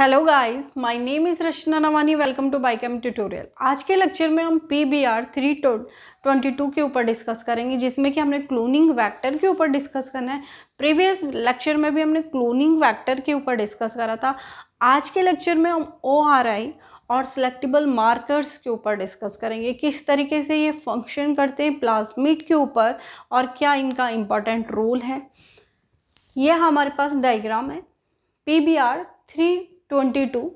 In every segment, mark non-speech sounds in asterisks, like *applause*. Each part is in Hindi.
hello guys my name is Rachna Navani welcome to biochem tutorial आज के लेक्चर में हम P B R three twenty two के ऊपर डिस्कस करेंगे जिसमें कि हमने क्लोनिंग वेक्टर के ऊपर डिस्कस करना है प्रीवियस लेक्चर में भी हमने क्लोनिंग वेक्टर के ऊपर डिस्कस करा था आज के लेक्चर में हम ओ आर आई और सिलेक्टेबल मार्कर्स के ऊपर डिस्कस करेंगे किस तरीके से ये फंक्शन करते हैं प्लाज्मिट के ऊपर और क्या इनका इम्पॉर्टेंट रोल है यह हमारे पास डाइग्राम है P B R three twenty two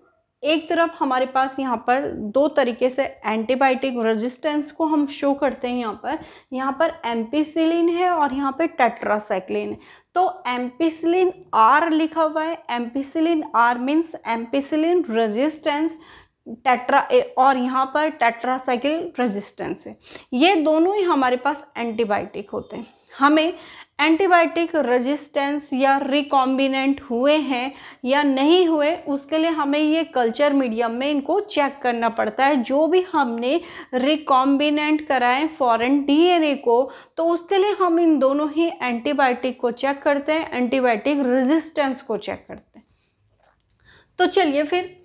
एक तरफ हमारे पास यहाँ पर दो तरीके से एंटीबायोटिक रेजिस्टेंस को हम शो करते हैं यहाँ पर यहाँ पर एम्पिसिलिन है और यहाँ पर टेट्रासाइक्लिन है तो एम्पिसिलिन आर लिखा हुआ है ampicillin R means ampicillin resistance tetra और यहाँ पर टेट्रासाइकिल रेजिस्टेंस है ये दोनों ही हमारे पास एंटीबायोटिक होते हैं हमें एंटीबायोटिक रेजिस्टेंस या रिकॉम्बिनेंट हुए हैं या नहीं हुए उसके लिए हमें ये कल्चर मीडियम में इनको चेक करना पड़ता है जो भी हमने रिकॉम्बिनेंट कराए फॉरेन डीएनए को तो उसके लिए हम इन दोनों ही एंटीबायोटिक को चेक करते हैं एंटीबायोटिक रेजिस्टेंस को चेक करते हैं तो चलिए फिर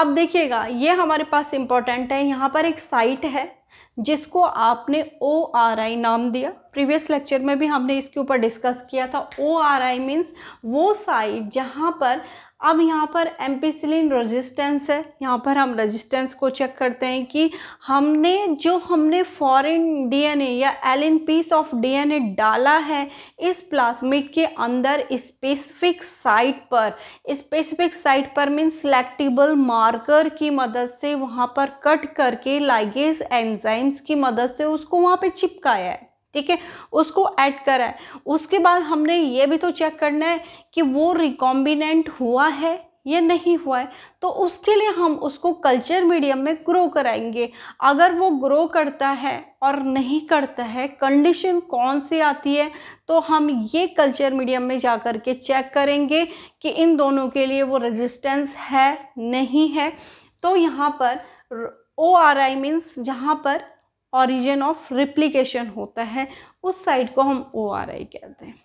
अब देखिएगा ये हमारे पास इम्पॉर्टेंट है यहाँ पर एक साइट है जिसको आपने ओ आर आई नाम दिया प्रीवियस लेक्चर में भी हमने इसके ऊपर डिस्कस किया था ओ आर आई मीन्स वो साइड जहाँ पर अब यहाँ पर एम्पीसिलिन रेजिस्टेंस है यहाँ पर हम रेजिस्टेंस को चेक करते हैं कि हमने जो हमने फॉरेन डीएनए या एलिन पीस ऑफ डीएनए डाला है इस प्लास्मिड के अंदर स्पेसिफिक साइट पर स्पेसिफिक साइट पर मीन सेलेक्टेबल मार्कर की मदद से वहाँ पर कट करके लाइगेज एंजाइम्स की मदद से उसको वहाँ पे चिपकाया है ठीक है उसको ऐड करा है उसके बाद हमने ये भी तो चेक करना है कि वो रिकॉम्बिनेंट हुआ है ये नहीं हुआ है तो उसके लिए हम उसको कल्चर मीडियम में ग्रो कराएंगे अगर वो ग्रो करता है और नहीं करता है कंडीशन कौन सी आती है तो हम ये कल्चर मीडियम में जा कर के चेक करेंगे कि इन दोनों के लिए वो रेजिस्टेंस है नहीं है तो यहाँ पर ओ आर आई मीन्स जहाँ पर ऑरिजिन ऑफ रिप्लीकेशन होता है उस साइड को हम ओ आर आई कहते हैं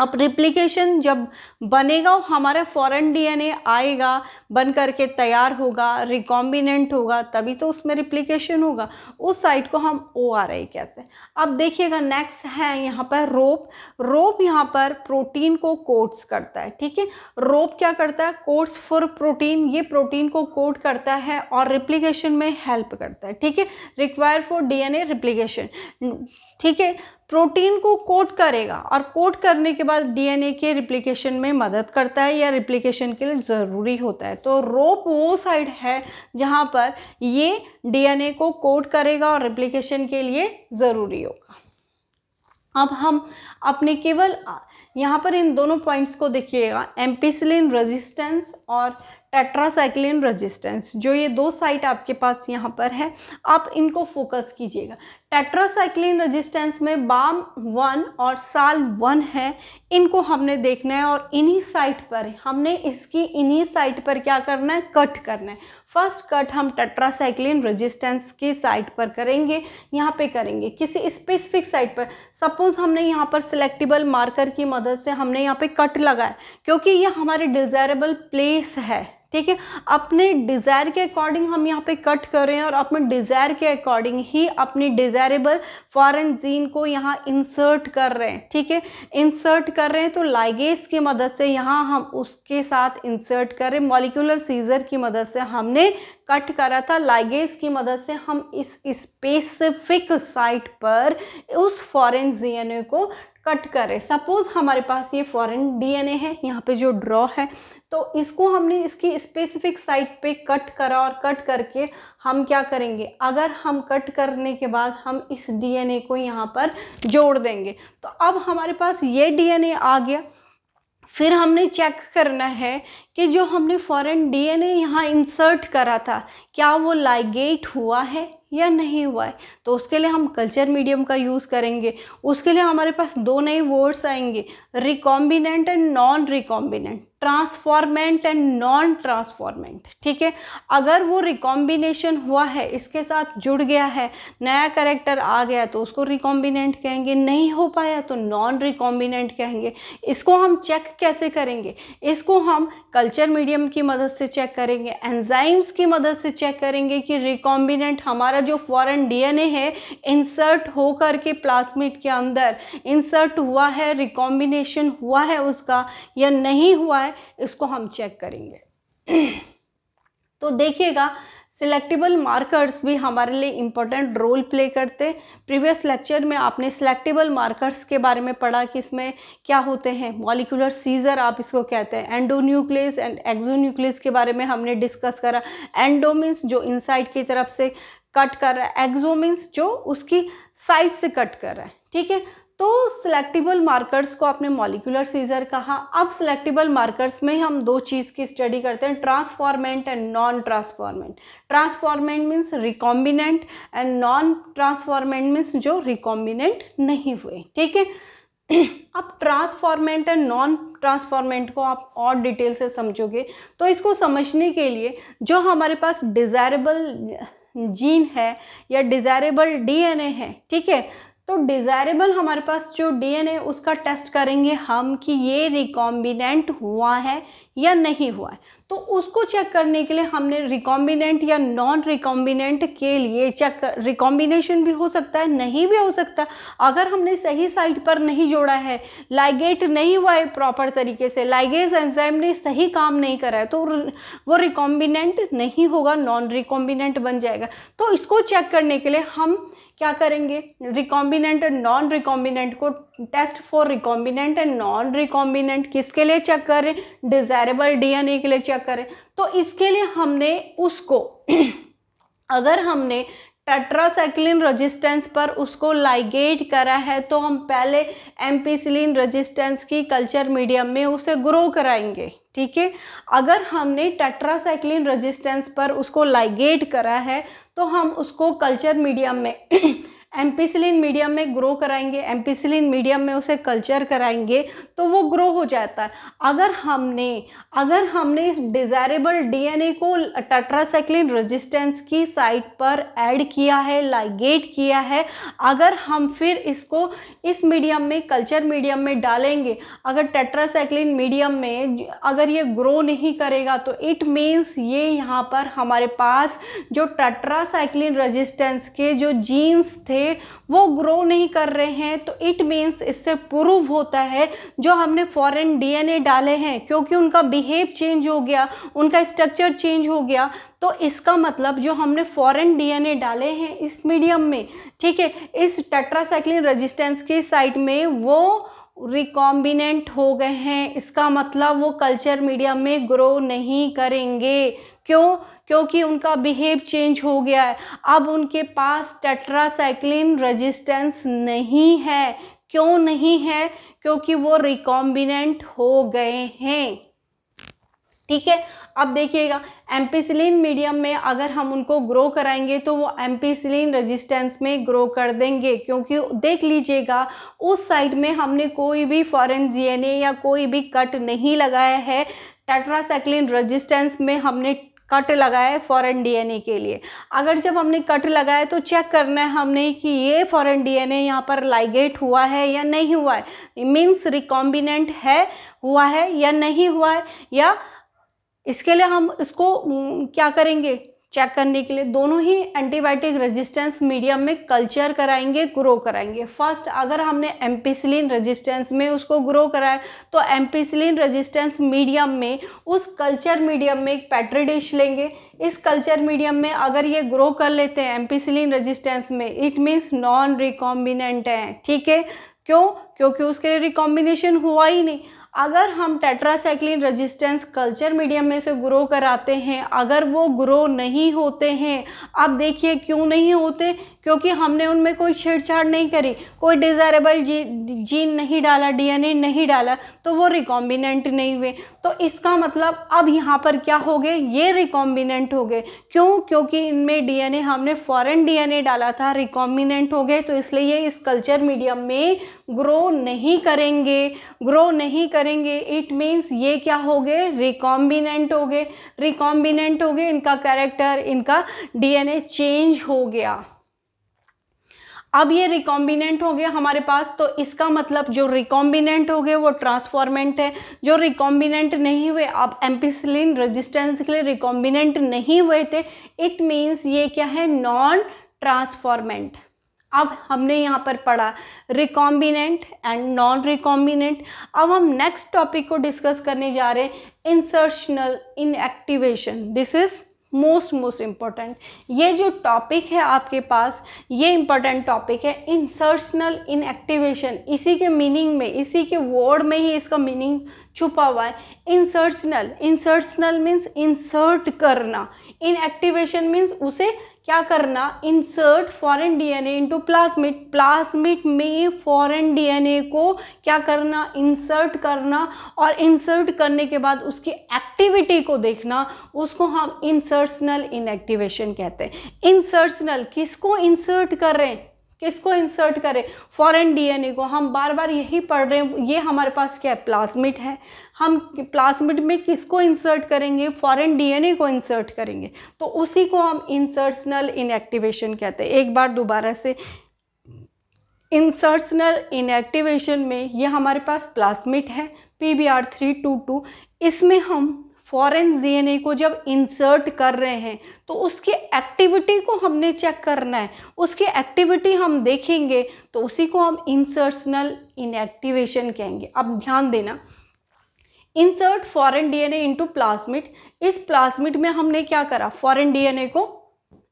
अब रिप्लिकेशन जब बनेगा हमारा फॉरेन डीएनए आएगा बन करके तैयार होगा रिकॉम्बिनेंट होगा तभी तो उसमें रिप्लिकेशन होगा उस साइड को हम ओ आर आई कहते हैं अब देखिएगा नेक्स्ट है यहाँ पर रोप रोप यहाँ पर प्रोटीन को कोट्स करता है ठीक है रोप क्या करता है कोट्स फॉर प्रोटीन ये प्रोटीन को कोट करता है और रिप्लीकेशन में हेल्प करता है ठीक है require for D N A replication ठीक है प्रोटीन को कोट करेगा और कोट करने के बाद डीएनए के रिप्लिकेशन में मदद करता है या रिप्लिकेशन के लिए ज़रूरी होता है तो रोप वो साइड है जहाँ पर ये डीएनए को कोट करेगा और रिप्लिकेशन के लिए ज़रूरी होगा अब हम अपने केवल यहाँ पर इन दोनों पॉइंट्स को देखिएगा एम्पीसिलिन रेजिस्टेंस और टेट्रासाइक्लिन रेजिस्टेंस जो ये दो साइट आपके पास यहाँ पर है आप इनको फोकस कीजिएगा टेट्रासाइक्लिन रेजिस्टेंस में बाम वन और साल वन है इनको हमने देखना है और इन्हीं साइट पर हमने इसकी इन्हीं साइट पर क्या करना है कट करना है फर्स्ट कट हम टट्रासाइक्लिन रेजिस्टेंस की साइट पर करेंगे यहाँ पे करेंगे किसी स्पेसिफिक साइट पर सपोज़ हमने यहाँ पर सिलेक्टिबल मार्कर की मदद से हमने यहाँ पे कट लगाया क्योंकि ये हमारे डिज़ायरेबल प्लेस है ठीक है अपने डिज़ायर के अकॉर्डिंग हम यहाँ पे कट कर रहे हैं और अपने डिज़ायर के अकॉर्डिंग ही अपनी डिज़ायरेबल फॉरन जीन को यहाँ इंसर्ट कर रहे हैं ठीक है इंसर्ट कर रहे हैं तो लाइगेस की मदद से यहाँ हम उसके साथ इंसर्ट कर रहे हैं मॉलिकुलर सीजर की मदद से हमने कट करा था लाइगेस की मदद से हम इस स्पेसिफिक साइट पर उस फॉरेन जी को कट करें सपोज़ हमारे पास ये फॉरेन डीएनए है यहाँ पे जो ड्रॉ है तो इसको हमने इसकी स्पेसिफिक साइट पे कट करा और कट करके हम क्या करेंगे अगर हम कट करने के बाद हम इस डीएनए को यहाँ पर जोड़ देंगे तो अब हमारे पास ये डीएनए आ गया फिर हमने चेक करना है कि जो हमने फॉरेन डीएनए यहाँ इंसर्ट करा था क्या वो लाइगेट हुआ है या नहीं हुआ है तो उसके लिए हम कल्चर मीडियम का यूज़ करेंगे उसके लिए हमारे पास दो नए वर्ड्स आएंगे recombinant and non recombinant transformant and non transformant ठीक है अगर वो रिकॉम्बिनेशन हुआ है इसके साथ जुड़ गया है नया करेक्टर आ गया तो उसको रिकॉम्बिनेंट कहेंगे नहीं हो पाया तो नॉन रिकॉम्बिनेंट कहेंगे इसको हम चेक कैसे करेंगे इसको हम कल्चर मीडियम की मदद से चेक करेंगे एंजाइम्स की मदद से चेक करेंगे कि रिकॉम्बिनेंट हमारा जो फॉरन डी है इंसर्ट होकर के प्लास्मिट के अंदर इंसर्ट हुआ है रिकॉम्बिनेशन हुआ है उसका या नहीं हुआ है है इसको हम चेक करेंगे तो देखिएगा सिलेक्टिबल मार्कर्स भी हमारे लिए इम्पोर्टेंट रोल प्ले करते प्रीवियस लेक्चर में आपने सिलेक्टिबल मार्कर्स के बारे में पढ़ा कि इसमें क्या होते हैं मॉलिकुलर सीजर आप इसको कहते हैं एंडोन्यूक्लियस एंड एक्जोन्यूक्लियस के बारे में हमने डिस्कस करा एंडो मीन्स जो इनसाइड की तरफ से कट कर रहा है एक्जो मीन्स जो उसकी साइड से कट कर रहा है ठीक है तो सिलेक्टिबल मार्कर्स को आपने मॉलिकुलर सीजर कहा अब सिलेक्टिबल मार्कर्स में हम दो चीज़ की स्टडी करते हैं transformant and non transformant transformant means recombinant and non transformant means जो रिकॉम्बिनेंट नहीं हुए ठीक है *clears throat* अब ट्रांसफॉर्मेंट एंड नॉन ट्रांसफॉर्मेंट को आप और डिटेल से समझोगे तो इसको समझने के लिए जो हमारे पास डिज़ायरेबल जीन है या डिज़ायरेबल डीएनए है ठीक है तो डिज़ायरेबल हमारे पास जो डीएनए उसका टेस्ट करेंगे हम कि ये रिकॉम्बिनेंट हुआ है या नहीं हुआ है तो उसको चेक करने के लिए हमने रिकॉम्बिनेंट या नॉन रिकॉम्बिनेंट के लिए चेक रिकॉम्बिनेशन भी हो सकता है नहीं भी हो सकता अगर हमने सही साइट पर नहीं जोड़ा है लाइगेट नहीं हुआ है प्रॉपर तरीके से लाइगेज एंजाइम ने सही काम नहीं करा है तो वो रिकॉम्बिनेंट नहीं होगा नॉन रिकॉम्बिनेंट बन जाएगा तो इसको चेक करने के लिए हम क्या करेंगे रिकॉम्बिनेंट एंड नॉन रिकॉम्बिनेंट को test for recombinant and non recombinant किसके लिए चेक करें डिजायरेबल डीएनए के लिए चेक करें तो इसके लिए हमने उसको *clears throat* अगर हमने टेट्रासाइक्लिन रेजिस्टेंस पर उसको लाइगेट करा है तो हम पहले एम्पीसिलिन रेजिस्टेंस की कल्चर मीडियम में उसे ग्रो कराएंगे ठीक है अगर हमने टेट्रासाइक्लिन रेजिस्टेंस पर उसको लाइगेट करा है तो हम उसको कल्चर मीडियम में *clears throat* एम्पीसिलिन मीडियम में ग्रो कराएंगे एम्पीसिलिन मीडियम में उसे कल्चर कराएंगे तो वो ग्रो हो जाता है अगर हमने अगर हमने इस डिज़ायरेबल डीएनए को टट्रासाइक्लिन रेजिस्टेंस की साइट पर ऐड किया है लाइगेट किया है अगर हम फिर इसको इस मीडियम में कल्चर मीडियम में डालेंगे अगर टट्रासाइक्लिन मीडियम में अगर ये ग्रो नहीं करेगा तो इट मीन्स ये यहाँ पर हमारे पास जो टट्रासाइक्लिन रेजिस्टेंस के जो जीन्स थे थे वो ग्रो नहीं कर रहे हैं तो इट मीन्स इससे प्रूव होता है जो हमने फॉरेन डीएनए डाले हैं क्योंकि उनका बिहेव चेंज हो गया उनका स्ट्रक्चर चेंज हो गया तो इसका मतलब जो हमने फॉरेन डीएनए डाले हैं इस मीडियम में ठीक है इस टेट्रासाइक्लिन रजिस्टेंस की साइड में वो रिकॉम्बिनेंट हो गए हैं इसका मतलब वो कल्चर मीडियम में ग्रो नहीं करेंगे क्यों क्योंकि उनका बिहेव चेंज हो गया है अब उनके पास टेट्रासाइक्लिन रेजिस्टेंस नहीं है क्यों नहीं है क्योंकि वो रिकॉम्बिनेंट हो गए हैं ठीक है अब देखिएगा एम्पीसिलिन मीडियम में अगर हम उनको ग्रो कराएंगे तो वो एम्पीसिलिन रेजिस्टेंस में ग्रो कर देंगे क्योंकि देख लीजिएगा उस साइड में हमने कोई भी फॉरेन जीएनए या कोई भी कट नहीं लगाया है टेट्रासाइक्लिन रेजिस्टेंस में हमने कट लगाए फॉरेन डीएनए के लिए अगर जब हमने कट लगाया तो चेक करना है हमने कि ये फॉरेन डीएनए यहाँ पर लाइगेट हुआ है या नहीं हुआ है मीन्स रिकॉम्बिनेंट है हुआ है या नहीं हुआ है या इसके लिए हम इसको क्या करेंगे चेक करने के लिए दोनों ही एंटीबायोटिक रेजिस्टेंस मीडियम में कल्चर कराएंगे ग्रो कराएंगे फर्स्ट अगर हमने एम्पिसिलिन रेजिस्टेंस में उसको ग्रो कराया तो एम्पिसिलिन रेजिस्टेंस मीडियम में उस कल्चर मीडियम में एक पैट्री डिश लेंगे इस कल्चर मीडियम में अगर ये ग्रो कर लेते हैं एम्पिसिलिन रेजिस्टेंस में इट मीन्स नॉन रिकॉम्बिनेंट है ठीक है क्यों क्योंकि उसके लिए रिकॉम्बिनेशन हुआ ही नहीं अगर हम टेट्रासाइक्लिन रेजिस्टेंस कल्चर मीडियम में से ग्रो कराते हैं अगर वो ग्रो नहीं होते हैं अब देखिए क्यों नहीं होते क्योंकि हमने उनमें कोई छेड़छाड़ नहीं करी कोई डिज़ायरेबल जी जीन नहीं डाला डीएनए नहीं डाला तो वो रिकॉम्बिनेंट नहीं हुए तो इसका मतलब अब यहाँ पर क्या हो गए ये रिकॉम्बिनेंट हो गए क्यों क्योंकि इनमें डीएनए हमने फॉरेन डीएनए डाला था रिकॉम्बिनेंट हो गए तो इसलिए ये इस कल्चर मीडियम में ग्रो नहीं करेंगे ग्रो नहीं कर करेंगे इट मीन्स ये क्या हो गए रिकॉम्बिनेंट हो गए रिकॉम्बिनेंट हो गए इनका कैरेक्टर इनका डीएनए चेंज हो गया अब ये रिकॉम्बिनेंट हो गया हमारे पास तो इसका मतलब जो रिकॉम्बिनेंट हो गए वो ट्रांसफॉर्मेंट है जो रिकॉम्बिनेंट नहीं हुए अब एम्पिसलिन रेजिस्टेंस के लिए रिकॉम्बिनेंट नहीं हुए थे इट मीन्स ये क्या है नॉन ट्रांसफॉर्मेंट अब हमने यहाँ पर पढ़ा रिकॉम्बिनेंट एंड नॉन रिकॉम्बिनेंट अब हम नेक्स्ट टॉपिक को डिस्कस करने जा रहे हैं insertional inactivation this is most most important ये जो टॉपिक है आपके पास ये इम्पॉर्टेंट टॉपिक है इंसर्शनल इनएक्टिवेशन इसी के मीनिंग में इसी के वर्ड में ही इसका मीनिंग छुपा हुआ है इंसर्शनल इंसर्शनल मीन्स इंसर्ट करना इनएक्टिवेशन मीन्स उसे क्या करना insert foreign DNA into plasmid plasmid में फॉरेन डीएनए को क्या करना इंसर्ट करना और इंसर्ट करने के बाद उसकी एक्टिविटी को देखना उसको हम इंसर्सनल इनएक्टिवेशन कहते हैं इंसर्सनल किसको इंसर्ट कर रहे हैं किसको इंसर्ट करें फॉरेन डीएनए को हम बार बार यही पढ़ रहे हैं ये हमारे पास क्या है प्लाज्मिड है हम प्लाज्मिड में किसको इंसर्ट करेंगे फॉरेन डीएनए को इंसर्ट करेंगे तो उसी को हम इंसर्सनल इनएक्टिवेशन कहते हैं एक बार दोबारा से इंसर्सनल इनएक्टिवेशन में ये हमारे पास प्लाज्मिड है P B R three two two इसमें हम फॉरेन डीएनए को जब इंसर्ट कर रहे हैं तो उसकी एक्टिविटी को हमने चेक करना है उसकी एक्टिविटी हम देखेंगे तो उसी को हम इंसर्शनल इनएक्टिवेशन कहेंगे अब ध्यान देना insert foreign DNA into plasmid इस प्लाज्मिड में हमने क्या करा फॉरेन डीएनए को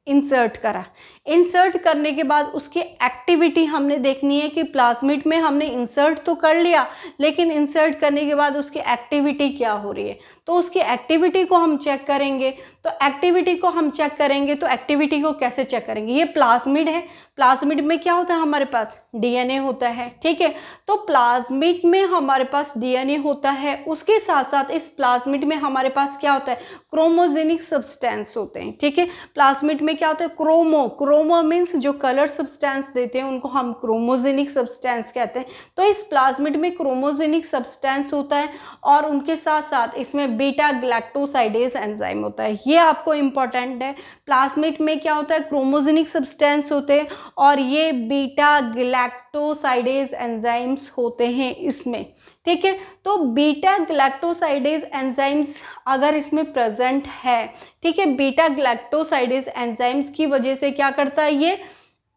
इंसर्ट करा इंसर्ट करने के बाद उसकी एक्टिविटी हमने देखनी है कि प्लाज्मिड में हमने इंसर्ट तो कर लिया लेकिन इंसर्ट करने के बाद उसकी एक्टिविटी क्या हो रही है तो उसकी एक्टिविटी को हम चेक करेंगे तो एक्टिविटी को हम चेक करेंगे तो एक्टिविटी को कैसे चेक करेंगे ये प्लाज्मिड है प्लाज्मिड में क्या होता है हमारे पास डीएनए होता है ठीक है तो प्लाज्मिड में हमारे पास डीएनए होता है उसके साथ साथ इस प्लाज्मिड में हमारे पास क्या होता है क्रोमोजेनिक सब्सटेंस होते हैं ठीक है प्लाज्मिड में क्या होता है क्रोमो क्रोमो मीन्स जो कलर सब्सटेंस देते हैं उनको हम क्रोमोजेनिक सब्सटेंस कहते हैं तो इस प्लाज्मिड में क्रोमोजेनिक सब्सटेंस होता है और उनके साथ साथ इसमें बीटा ग्लैक्टोसाइडेज एंजाइम होता है ये आपको इंपॉर्टेंट है प्लाज्मिड में क्या होता है क्रोमोजेनिक सब्सटेंस होते हैं और ये बीटा गलेक्टोसाइडेज एंजाइम्स होते हैं इसमें ठीक है तो बीटा गलेक्टोसाइडेज एंजाइम्स अगर इसमें प्रेजेंट है ठीक है बीटा गलेक्टोसाइडेज एंजाइम्स की वजह से क्या करता है ये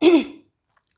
*clears throat*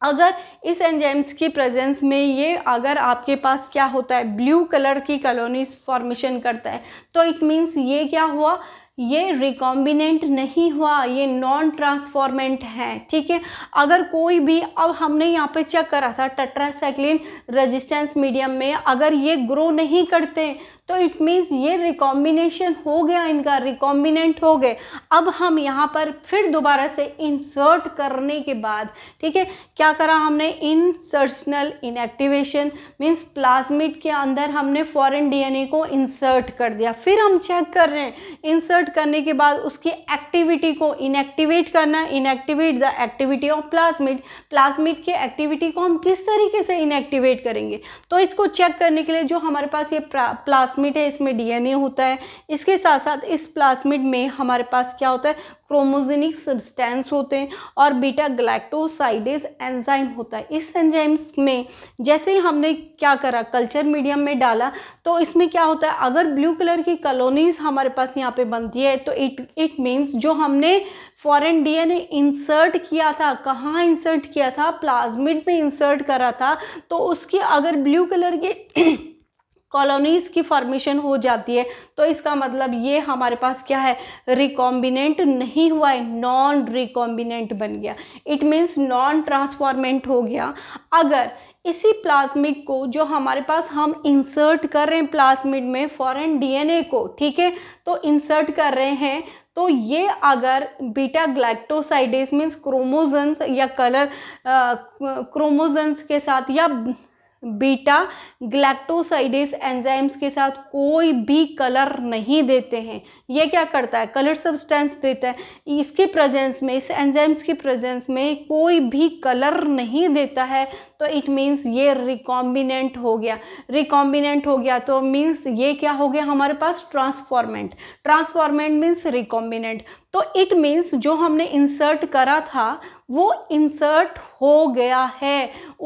अगर इस एंजाइम्स की प्रेजेंस में ये अगर आपके पास क्या होता है ब्लू कलर की कॉलोनीज फॉर्मेशन करता है तो इट मीन्स ये क्या हुआ ये रिकॉम्बिनेंट नहीं हुआ ये नॉन ट्रांसफॉर्मेंट है ठीक है अगर कोई भी अब हमने यहाँ पे चेक करा था टट्रासाइक्लिन रेजिस्टेंस मीडियम में अगर ये ग्रो नहीं करते तो इट मीन्स ये रिकॉम्बिनेशन हो गया इनका रिकॉम्बिनेंट हो गए अब हम यहाँ पर फिर दोबारा से इंसर्ट करने के बाद ठीक है क्या करा हमने इंसर्शनल इनएक्टिवेशन मीन्स प्लाज्मिट के अंदर हमने फॉरन डी को इंसर्ट कर दिया फिर हम चेक कर रहे हैं इंसर्ट इंसर्ट करने के बाद उसकी एक्टिविटी को इनएक्टिवेट करना inactivate the activity of plasmid plasmid की एक्टिविटी को हम किस तरीके से इनएक्टिवेट करेंगे तो इसको चेक करने के लिए जो हमारे पास ये प्लाज्मिड है इसमें डीएनए होता है इसके साथ साथ इस प्लाज्मिड में हमारे पास क्या होता है क्रोमोजेनिक सब्सटेंस होते हैं और बीटा ग्लैक्टोसाइडेज एंजाइम होता है इस एंजाइम्स में जैसे ही हमने क्या करा कल्चर मीडियम में डाला तो इसमें क्या होता है अगर ब्लू कलर की कॉलोनीज हमारे पास यहाँ पे बनती है तो इट इट मीन्स जो हमने फॉरेन डीएनए इंसर्ट किया था कहाँ इंसर्ट किया था प्लाज्मिड में इंसर्ट करा था तो उसकी अगर ब्लू कलर की कॉलोनीज़ की फॉर्मेशन हो जाती है तो इसका मतलब ये हमारे पास क्या है रिकॉम्बिनेंट नहीं हुआ है नॉन रिकॉम्बिनेंट बन गया इट मीन्स नॉन ट्रांसफॉर्मेंट हो गया अगर इसी प्लाज्मिक को जो हमारे पास हम इंसर्ट कर रहे हैं प्लाज्मिड में फॉरेन डीएनए को ठीक है तो इंसर्ट कर रहे हैं तो ये अगर बीटा ग्लैक्टोसाइडेज मीन्स क्रोमोजन्स या कलर क्रोमोजन्स के साथ या बीटा ग्लैक्टोसाइडेस एंजाइम्स के साथ कोई भी कलर नहीं देते हैं ये क्या करता है कलर सब्सटेंस देता है इसके प्रेजेंस में इस एंजाइम्स के प्रेजेंस में कोई भी कलर नहीं देता है तो इट मीन्स ये रिकॉम्बिनेंट हो गया रिकॉम्बिनेंट हो गया तो मीन्स ये क्या हो गया हमारे पास ट्रांसफॉर्मेंट ट्रांसफॉर्मेंट मीन्स रिकॉम्बिनेंट तो इट मीन्स जो हमने इंसर्ट करा था वो इंसर्ट हो गया है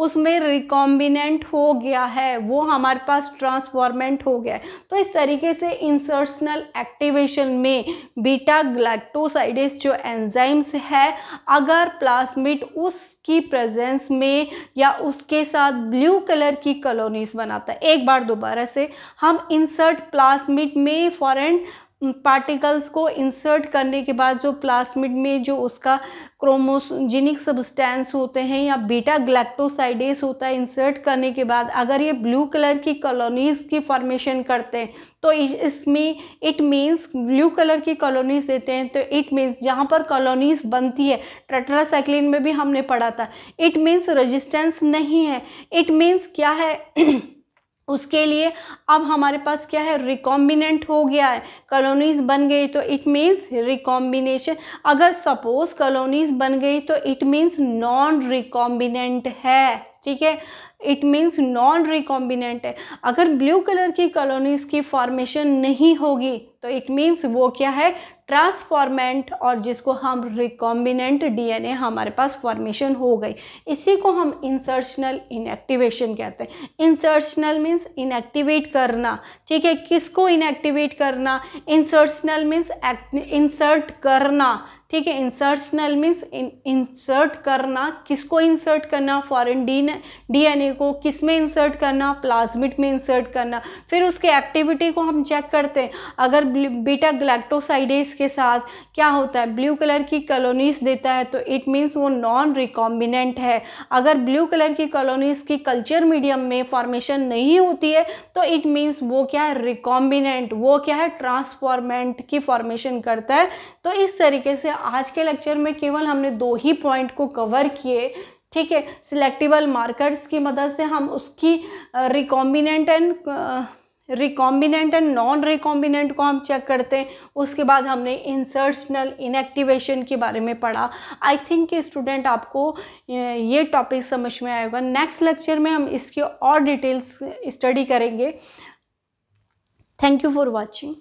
उसमें रिकॉम्बिनेंट हो गया है वो हमारे पास ट्रांसफॉर्मेंट हो गया है तो इस तरीके से इंसर्शनल एक्टिवेशन में बीटा ग्लैक्टोसाइडिस जो एंजाइम्स है अगर प्लास्मिड उसकी प्रेजेंस में या उसके साथ ब्लू कलर की कलोनीज बनाता है एक बार दोबारा से हम इंसर्ट प्लास्मिड में फॉरेन पार्टिकल्स को इंसर्ट करने के बाद जो प्लास्मिड में जो उसका क्रोमोजेनिक सब्सटेंस होते हैं या बीटा ग्लैक्टोसाइडेस होता है इंसर्ट करने के बाद अगर ये ब्लू कलर की कॉलोनीज़ की फॉर्मेशन करते हैं तो इसमें इट मीन्स ब्लू कलर की कॉलोनीज़ देते हैं तो इट मींस जहाँ पर कॉलोनीज़ बनती है ट्रेट्रासाइक्लिन में भी हमने पढ़ा था इट मीन्स रजिस्टेंस नहीं है इट मीन्स क्या है *clears throat* उसके लिए अब हमारे पास क्या है रिकॉम्बिनेंट हो गया है कॉलोनीज बन गई तो इट मीन्स रिकॉम्बिनेशन अगर सपोज कॉलोनीज बन गई तो इट मीन्स नॉन रिकॉम्बिनेंट है ठीक है इट मीन्स नॉन रिकॉम्बिनेंट है अगर ब्लू कलर की कॉलोनीज की फॉर्मेशन नहीं होगी तो इट मीन्स वो क्या है ट्रांसफॉर्मेंट और जिसको हम रिकॉम्बिनेंट डीएनए हमारे पास फॉर्मेशन हो गई इसी को हम इंसर्शनल इनएक्टिवेशन कहते हैं इंसर्शनल मीन्स इनएक्टिवेट करना ठीक है किसको इनएक्टिवेट करना इंसर्शनल मीन्स इंसर्ट करना ठीक है इंसर्शनल मीन्स इंसर्ट करना किसको इंसर्ट करना फॉरेन डीएनए को किस में इंसर्ट करना प्लाज्मिट में इंसर्ट करना फिर उसके एक्टिविटी को हम चेक करते हैं अगर बीटा ग्लैक्टोसाइडेस के साथ क्या होता है ब्लू कलर की कॉलोनीज़ देता है तो इट मीन्स वो नॉन रिकॉम्बिनेंट है अगर ब्लू कलर की कॉलोनीज़ की कल्चर मीडियम में फॉर्मेशन नहीं होती है तो इट मीन्स वो क्या है रिकॉम्बिनेंट वो क्या है ट्रांसफॉर्मेंट की फॉर्मेशन करता है तो इस तरीके से आज के लेक्चर में केवल हमने दो ही पॉइंट को कवर किए ठीक है सिलेक्टिवल मार्कर्स की मदद से हम उसकी recombinant and recombinant and non recombinant को हम चेक करते हैं उसके बाद हमने इंसर्शनल इनएक्टिवेशन के बारे में पढ़ा आई थिंक कि स्टूडेंट आपको ये टॉपिक समझ में आएगा नेक्स्ट लेक्चर में हम इसके और डिटेल्स स्टडी करेंगे थैंक यू फॉर वॉचिंग